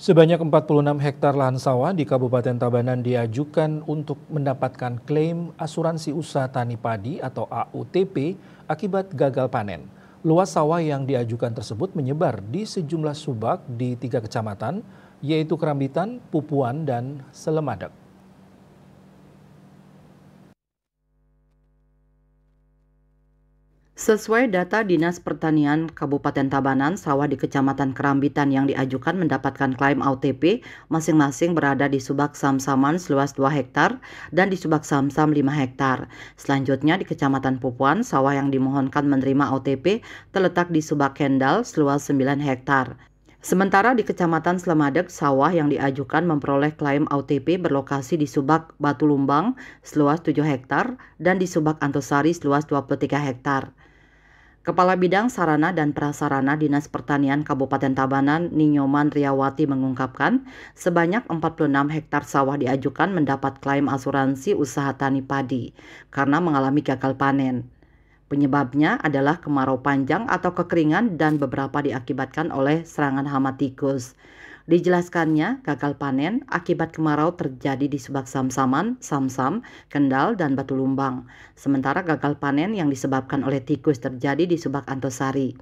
Sebanyak 46 hektar lahan sawah di Kabupaten Tabanan diajukan untuk mendapatkan klaim asuransi usaha tani padi atau AUTP akibat gagal panen. Luas sawah yang diajukan tersebut menyebar di sejumlah subak di tiga kecamatan, yaitu Kerambitan, Pupuan, dan Selemadeg. Sesuai data Dinas Pertanian Kabupaten Tabanan, sawah di Kecamatan Kerambitan yang diajukan mendapatkan klaim OTP masing-masing berada di Subak Samsaman seluas 2 hektar dan di Subak Samsam 5 hektar. Selanjutnya di Kecamatan Pupuan, sawah yang dimohonkan menerima OTP terletak di Subak Kendal seluas 9 hektar. Sementara di Kecamatan Slemadeg, sawah yang diajukan memperoleh klaim OTP berlokasi di Subak Batu Lumbang seluas 7 hektar dan di Subak Antosari seluas 23 hektar. Kepala Bidang Sarana dan Prasarana Dinas Pertanian Kabupaten Tabanan, Ninyoman Riawati mengungkapkan, sebanyak 46 hektar sawah diajukan mendapat klaim asuransi usaha tani padi karena mengalami gagal panen. Penyebabnya adalah kemarau panjang atau kekeringan dan beberapa diakibatkan oleh serangan hama tikus. Dijelaskannya, gagal panen akibat kemarau terjadi di Subak Samsaman, Samsam, Kendal, dan Batu Lumbang. Sementara gagal panen yang disebabkan oleh tikus terjadi di Subak Antosari.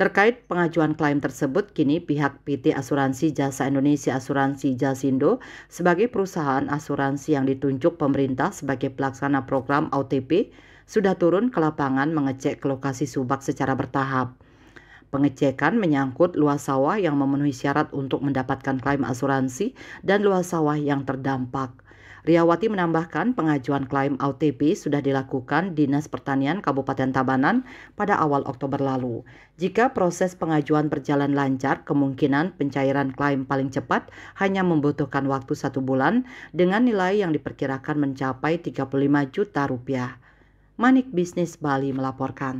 Terkait pengajuan klaim tersebut, kini pihak PT Asuransi Jasa Indonesia Asuransi Jasindo sebagai perusahaan asuransi yang ditunjuk pemerintah sebagai pelaksana program OTP sudah turun ke lapangan mengecek ke lokasi subak secara bertahap. Pengecekan menyangkut luas sawah yang memenuhi syarat untuk mendapatkan klaim asuransi dan luas sawah yang terdampak. Riawati menambahkan pengajuan klaim OTP sudah dilakukan Dinas Pertanian Kabupaten Tabanan pada awal Oktober lalu. Jika proses pengajuan berjalan lancar, kemungkinan pencairan klaim paling cepat hanya membutuhkan waktu satu bulan dengan nilai yang diperkirakan mencapai 35 juta rupiah. Manik Bisnis Bali melaporkan.